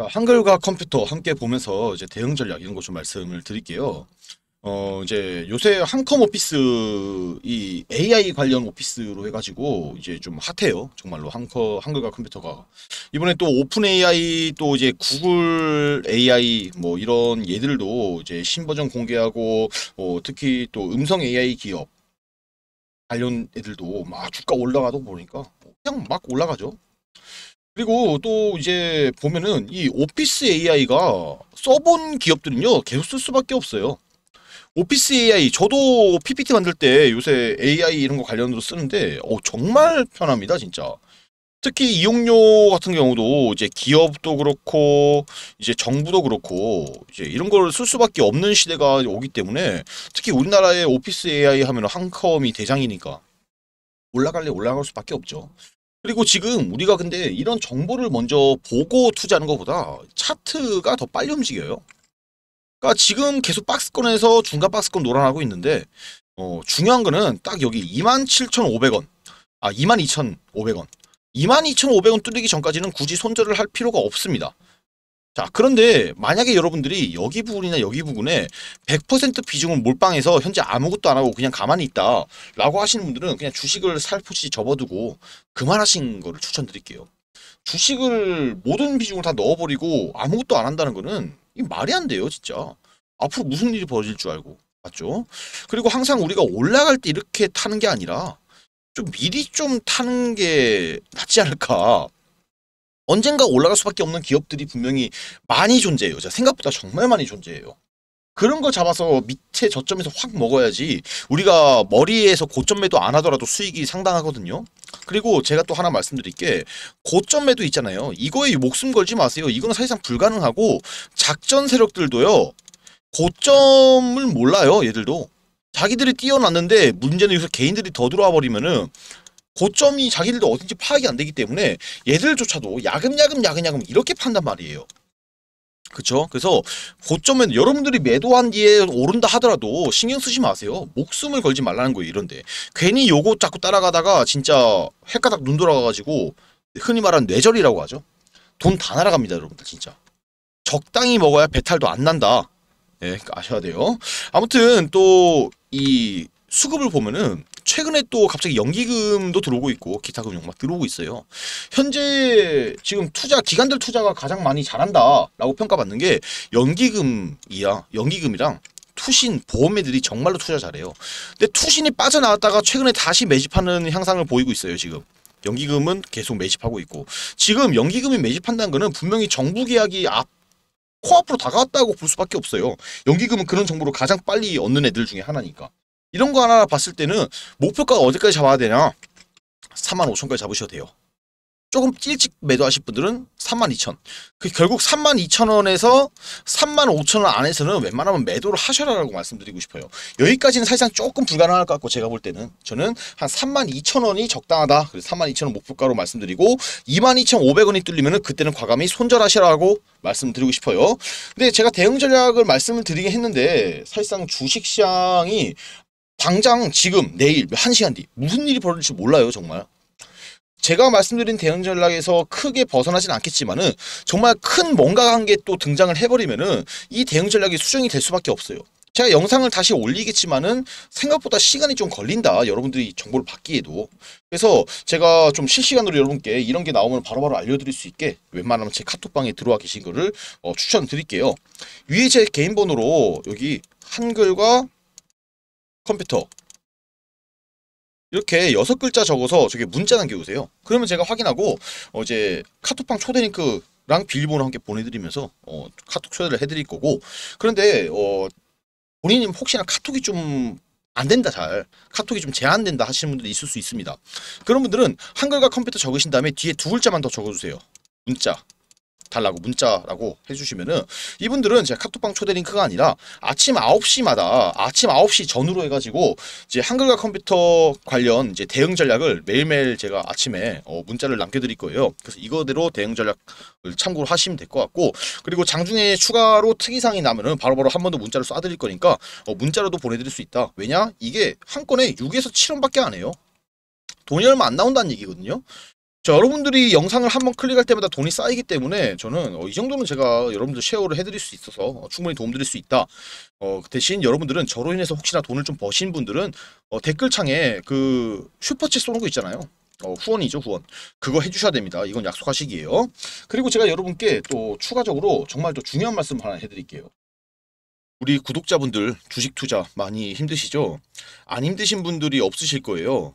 어, 한글과 컴퓨터 함께 보면서 이제 대응 전략 이런 것좀 말씀을 드릴게요. 어 이제 요새 한컴 오피스 이 AI 관련 오피스로 해가지고 이제 좀 핫해요 정말로 한커 한글과 컴퓨터가 이번에 또 오픈 AI 또 이제 구글 AI 뭐 이런 얘들도 이제 신버전 공개하고 어, 특히 또 음성 AI 기업 관련 애들도 막 주가 올라가도 보니까 뭐 그냥 막 올라가죠 그리고 또 이제 보면은 이 오피스 AI가 써본 기업들은요 계속 쓸 수밖에 없어요. 오피스 AI 저도 PPT 만들 때 요새 AI 이런 거 관련으로 쓰는데 어, 정말 편합니다 진짜. 특히 이용료 같은 경우도 이제 기업도 그렇고 이제 정부도 그렇고 이제 이런 걸 쓸 수밖에 없는 시대가 오기 때문에 특히 우리나라의 오피스 AI 하면 한컴이 대장이니까 올라갈래 올라갈 수밖에 없죠. 그리고 지금 우리가 근데 이런 정보를 먼저 보고 투자하는 것보다 차트가 더 빨리 움직여요. 그러니까 지금 계속 박스권에서 중간 박스권 노란하고 있는데 어, 중요한 거는 딱 여기 27,500원 아 22,500원 22,500원 뚫리기 전까지는 굳이 손절을 할 필요가 없습니다. 자 그런데 만약에 여러분들이 여기 부분이나 여기 부분에 100% 비중을 몰빵해서 현재 아무것도 안하고 그냥 가만히 있다 라고 하시는 분들은 그냥 주식을 살포시 접어두고 그만하신 거를 추천드릴게요 주식을 모든 비중을 다 넣어버리고 아무것도 안 한다는 거는 이 말이 안 돼요 진짜 앞으로 무슨 일이 벌어질 줄 알고 맞죠? 그리고 항상 우리가 올라갈 때 이렇게 타는 게 아니라 좀 미리 좀 타는 게 낫지 않을까 언젠가 올라갈 수밖에 없는 기업들이 분명히 많이 존재해요. 생각보다 정말 많이 존재해요. 그런 걸 잡아서 밑에 저점에서 확 먹어야지 우리가 머리에서 고점 매도 안 하더라도 수익이 상당하거든요. 그리고 제가 또 하나 말씀드릴 게 고점 매도 있잖아요. 이거에 목숨 걸지 마세요. 이건 사실상 불가능하고 작전 세력들도요. 고점을 몰라요. 얘들도. 자기들이 뛰어났는데 문제는 여기서 개인들이 더 들어와 버리면은 고점이 자기들도 어딘지 파악이 안 되기 때문에 얘들조차도 야금야금 야금야금 이렇게 판단 말이에요. 그쵸? 그래서 고점은 여러분들이 매도한 뒤에 오른다 하더라도 신경 쓰지 마세요. 목숨을 걸지 말라는 거예요. 이런데. 괜히 요거 자꾸 따라가다가 진짜 헷가닥 눈 돌아가가지고 흔히 말하는 뇌절이라고 하죠. 돈 다 날아갑니다. 여러분들 진짜. 적당히 먹어야 배탈도 안 난다. 예, 네, 아셔야 돼요. 아무튼 또 이 수급을 보면은 최근에 또 갑자기 연기금도 들어오고 있고 기타금융 막 들어오고 있어요. 현재 지금 투자 기관들 투자가 가장 많이 잘한다라고 평가받는 게 연기금이야. 연기금이랑 투신 보험매들이 정말로 투자 잘해요. 근데 투신이 빠져나왔다가 최근에 다시 매집하는 향상을 보이고 있어요. 지금. 연기금은 계속 매집하고 있고 지금 연기금이 매집한다는 거는 분명히 정부 계약이 앞 코앞으로 다가왔다고 볼 수밖에 없어요. 연기금은 그런 정보를 가장 빨리 얻는 애들 중에 하나니까. 이런 거 하나 봤을 때는 목표가가 어디까지 잡아야 되냐 3만 5천까지 잡으셔도 돼요. 조금 일찍 매도하실 분들은 32,000. 그 결국 32,000원에서 35,000원 안에서는 웬만하면 매도를 하셔라라고 말씀드리고 싶어요. 여기까지는 사실상 조금 불가능할 것 같고 제가 볼 때는 저는 한 32,000원이 적당하다. 그래서 32,000원 목표가로 말씀드리고 22,500원이 뚫리면은 그때는 과감히 손절하시라고 말씀드리고 싶어요. 근데 제가 대응 전략을 말씀을 드리긴 했는데 사실상 주식 시장이 당장 지금 내일 한시간뒤 무슨 일이 벌어질지 몰라요 정말 제가 말씀드린 대응 전략에서 크게 벗어나진 않겠지만은 정말 큰뭔가한 게 또 등장을 해버리면은 이 대응 전략이 수정이 될 수밖에 없어요. 제가 영상을 다시 올리겠지만은 생각보다 시간이 좀 걸린다. 여러분들이 정보를 받기에도. 그래서 제가 좀 실시간으로 여러분께 이런 게 나오면 바로바로 바로 알려드릴 수 있게 웬만하면 제 카톡방에 들어와 계신 거를 어, 추천드릴게요. 위에 제 개인 번호로 여기 한글과 컴퓨터 이렇게 여섯 글자 적어서 저게 문자 남겨오세요. 그러면 제가 확인하고 어제 카톡방 초대 링크랑 비밀번호 함께 보내드리면서 어, 카톡 초대를 해드릴 거고 그런데 어, 본인이 혹시나 카톡이 좀 안 된다 잘 카톡이 좀 제한된다 하시는 분들이 있을 수 있습니다. 그런 분들은 한글과 컴퓨터 적으신 다음에 뒤에 두 글자만 더 적어주세요. 문자 달라고 문자라고 해주시면은 이분들은 제가 카톡방 초대 링크가 아니라 아침 9시마다 아침 9시 전후로 해가지고 이제 한글과 컴퓨터 관련 이제 대응 전략을 매일매일 제가 아침에 어 문자를 남겨드릴 거예요. 그래서 이거대로 대응 전략을 참고로 하시면 될 것 같고 그리고 장중에 추가로 특이사항이 나면은 바로바로 한 번 더 문자를 쏴드릴 거니까 어 문자로도 보내드릴 수 있다. 왜냐? 이게 한 건에 6에서 7원밖에 안 해요. 돈이 얼마 안 나온다는 얘기거든요. 자, 여러분들이 영상을 한번 클릭할 때마다 돈이 쌓이기 때문에 저는 어, 이 정도는 제가 여러분들 쉐어를 해드릴 수 있어서 어, 충분히 도움드릴 수 있다. 어, 그 대신 여러분들은 저로 인해서 혹시나 돈을 좀 버신 분들은 어, 댓글창에 그 슈퍼챗 쏘는 거 있잖아요. 어, 후원이죠, 후원. 그거 해주셔야 됩니다. 이건 약속하시기예요. 그리고 제가 여러분께 또 추가적으로 정말 또 중요한 말씀 하나 해드릴게요. 우리 구독자분들 주식 투자 많이 힘드시죠? 안 힘드신 분들이 없으실 거예요.